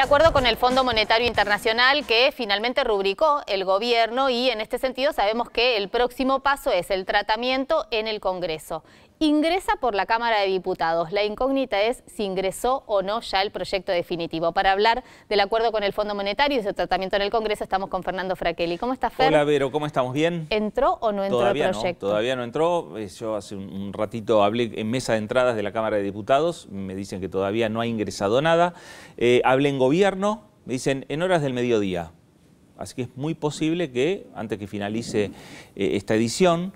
De acuerdo con el Fondo Monetario Internacional que finalmente rubricó el gobierno y en este sentido sabemos que el próximo paso es el tratamiento en el Congreso ingresa por la Cámara de Diputados. La incógnita es si ingresó o no ya el proyecto definitivo. Para hablar del acuerdo con el Fondo Monetario y su tratamiento en el Congreso estamos con Fernando Fraquelli. ¿Cómo está? Fer? Hola, Vero, ¿cómo estamos? ¿Bien? ¿Entró o no entró el proyecto? No, todavía no entró. Eh, yo hace un ratito hablé en mesa de entradas de la Cámara de Diputados. Me dicen que todavía no ha ingresado nada. Eh, hablé en gobierno. Me dicen en horas del mediodía. Así que es muy posible que, antes que finalice eh, esta edición,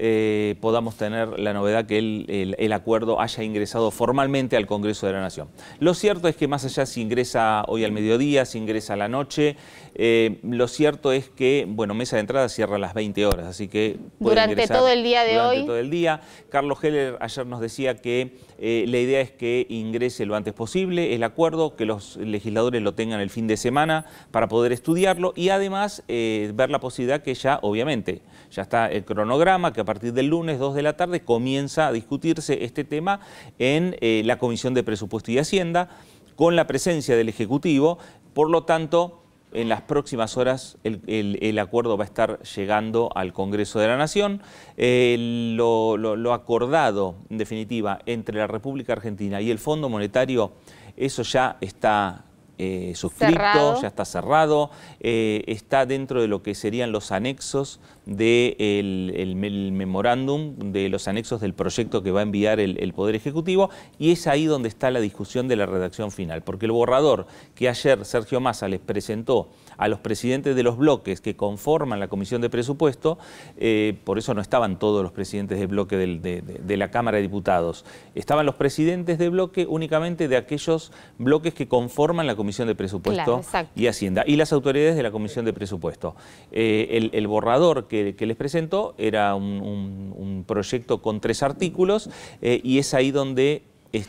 eh, podamos tener la novedad que el, acuerdo haya ingresado formalmente al Congreso de la Nación. Lo cierto es que más allá si ingresa hoy al mediodía, si ingresa a la noche, eh, lo cierto es que, bueno, mesa de entrada cierra a las 20 horas, así que... Durante todo el día de hoy. todo el día. Carlos Heller ayer nos decía que eh, la idea es que ingrese lo antes posible el acuerdo, que los legisladores lo tengan el fin de semana para poder estudiarlo y además ver la posibilidad que ya, obviamente, ya está el cronograma que a partir del lunes 2 de la tarde comienza a discutirse este tema en eh, la Comisión de Presupuesto y Hacienda con la presencia del Ejecutivo. Por lo tanto, en las próximas horas el, acuerdo va a estar llegando al Congreso de la Nación. lo, lo, acordado, en definitiva, entre la República Argentina y el Fondo Monetario, eso ya está eh, ya está cerrado, eh, está dentro de lo que serían los anexos del memorándum, de los anexos del proyecto que va a enviar el, Poder Ejecutivo, y es ahí donde está la discusión de la redacción final, porque el borrador que ayer Sergio Massa les presentó a los presidentes de los bloques que conforman la Comisión de Presupuesto, eh, por eso no estaban todos los presidentes de bloque de, la Cámara de Diputados, estaban los presidentes de bloque únicamente de aquellos bloques que conforman la Comisión de Presupuesto y Hacienda, y las autoridades de la Comisión de Presupuesto. Eh, el, borrador que, les presentó era un, proyecto con tres artículos eh, y es ahí donde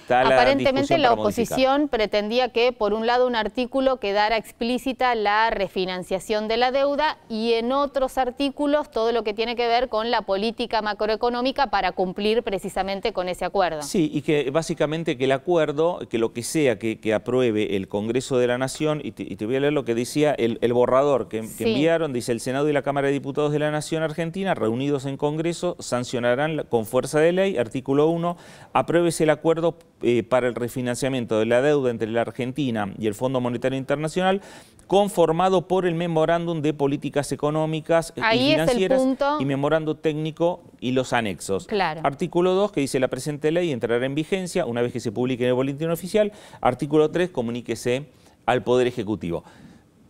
Aparentemente la oposición pretendía que, por un lado, un artículo quedara explícita la refinanciación de la deuda y en otros artículos todo lo que tiene que ver con la política macroeconómica para cumplir precisamente con ese acuerdo. Sí, y que básicamente que el acuerdo, que lo que sea que, que apruebe el Congreso de la Nación, y te, voy a leer lo que decía el, borrador que, enviaron, dice el Senado y la Cámara de Diputados de la Nación Argentina, reunidos en Congreso, sancionarán con fuerza de ley, artículo 1, apruebes el acuerdo eh, para el refinanciamiento de la deuda entre la Argentina y el Fondo Monetario Internacional conformado por el memorándum de políticas económicas eh, y financieras y memorando técnico y los anexos. Artículo 2 que dice la presente ley entrará en vigencia una vez que se publique en el boletín oficial. Artículo 3 comuníquese al Poder Ejecutivo.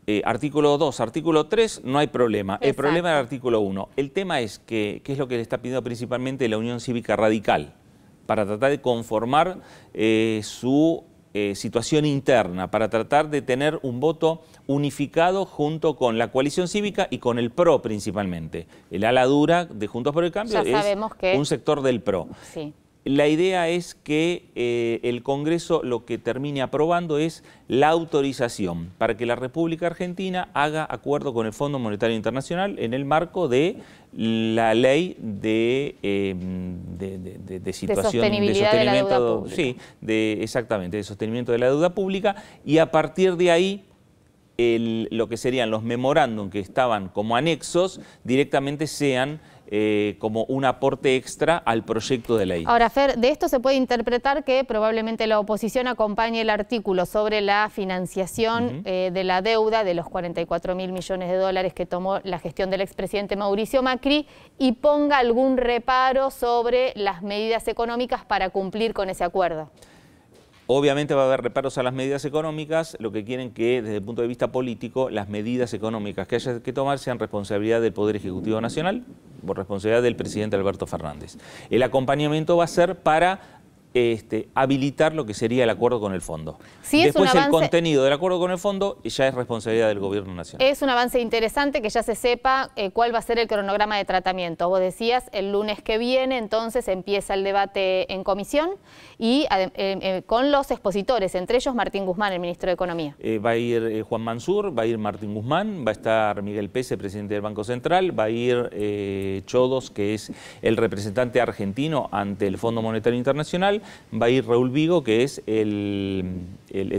Eh, artículo 2, artículo 3, no hay problema. El problema es artículo 1. El tema es que, ¿qué es lo que le está pidiendo principalmente la Unión Cívica Radical para tratar de conformar eh, su eh, situación interna, para tratar de tener un voto unificado junto con la coalición cívica y con el PRO principalmente. El ala dura de Juntos por el Cambio es un sector del PRO. Sí. La idea es que eh, el Congreso lo que termine aprobando es la autorización para que la República Argentina haga acuerdo con el Fondo Monetario Internacional en el marco de la ley de, em, de, situación sostenibilidad de, sostenimiento, sí, de, exactamente, de sostenimiento de la deuda pública y a partir de ahí lo que serían los memorándum que estaban como anexos directamente sean eh, como un aporte extra al proyecto de ley. Ahora, Fer, de esto se puede interpretar que probablemente la oposición acompañe el artículo sobre la financiación eh, de la deuda de los 44 mil millones de dólares que tomó la gestión del expresidente Mauricio Macri y ponga algún reparo sobre las medidas económicas para cumplir con ese acuerdo. Obviamente va a haber reparos a las medidas económicas, lo que quieren que desde el punto de vista político las medidas económicas que haya que tomar sean responsabilidad del Poder Ejecutivo Nacional, por responsabilidad del presidente Alberto Fernández. El acompañamiento va a ser para este, habilitar lo que sería el acuerdo con el fondo. Sí, Después el contenido del acuerdo con el fondo ya es responsabilidad del gobierno nacional. Es un avance interesante que ya se sepa eh, cuál va a ser el cronograma de tratamiento. Vos decías, el lunes que viene entonces empieza el debate en comisión y eh, eh, con los expositores, entre ellos Martín Guzmán, el ministro de Economía. va a ir Juan Mansur, va a ir Martín Guzmán, va a estar Miguel Pese, presidente del Banco Central, va a ir Chodos, que es el representante argentino ante el Fondo Monetario Internacional, va a ir Raúl Vigo, que es el,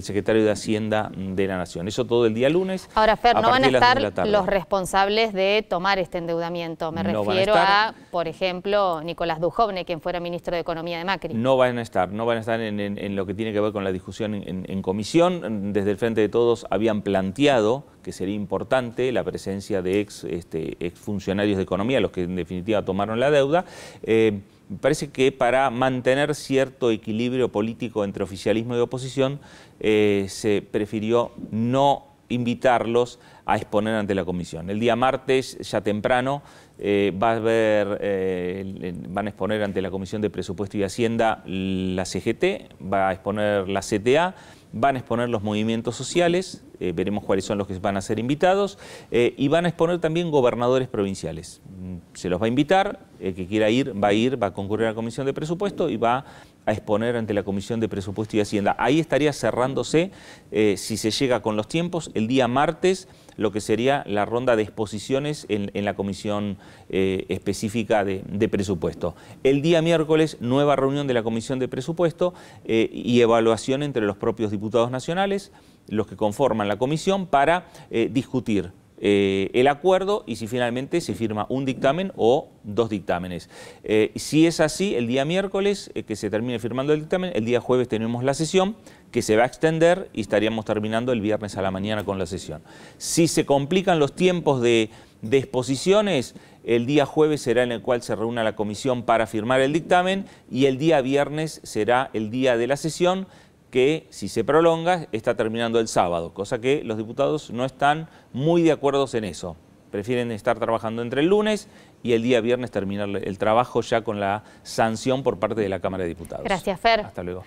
secretario de Hacienda de la Nación. Eso todo el día lunes. Ahora, Fer, no van a estar los responsables de tomar este endeudamiento. Me refiero a, por ejemplo, Nicolás Dujovne, quien fuera ministro de Economía de Macri. No van a estar, no van a estar en, lo que tiene que ver con la discusión en, comisión. Desde el Frente de Todos habían planteado que sería importante la presencia de ex, este, funcionarios de economía, los que en definitiva tomaron la deuda. Eh, me parece que para mantener cierto equilibrio político entre oficialismo y oposición, eh, se prefirió no invitarlos a exponer ante la comisión. El día martes, ya temprano, eh, eh, van a exponer ante la Comisión de Presupuesto y Hacienda la CGT, va a exponer la CTA, van a exponer los movimientos sociales, eh, veremos cuáles son los que van a ser invitados, eh, y van a exponer también gobernadores provinciales. Mm, se los va a invitar, el que quiera ir va a ir, va a concurrir a la Comisión de Presupuesto y va a exponer ante la Comisión de Presupuesto y Hacienda. Ahí estaría cerrándose, eh, si se llega con los tiempos, el día martes lo que sería la ronda de exposiciones en, la Comisión Específica de, Presupuesto. El día miércoles, nueva reunión de la Comisión de Presupuesto y evaluación entre los propios diputados nacionales, los que conforman la comisión para eh, discutir eh, el acuerdo y si finalmente se firma un dictamen o dos dictámenes. Eh, si es así, el día miércoles que se termine firmando el dictamen, el día jueves tenemos la sesión que se va a extender y estaríamos terminando el viernes a la mañana con la sesión. Si se complican los tiempos de, de exposiciones, el día jueves será en el cual se reúna la comisión para firmar el dictamen y el día viernes será el día de la sesión que si se prolonga está terminando el sábado, cosa que los diputados no están muy de acuerdo en eso. Prefieren estar trabajando entre el lunes y el día viernes terminar el trabajo ya con la sanción por parte de la Cámara de Diputados. Gracias, Fer. Hasta luego.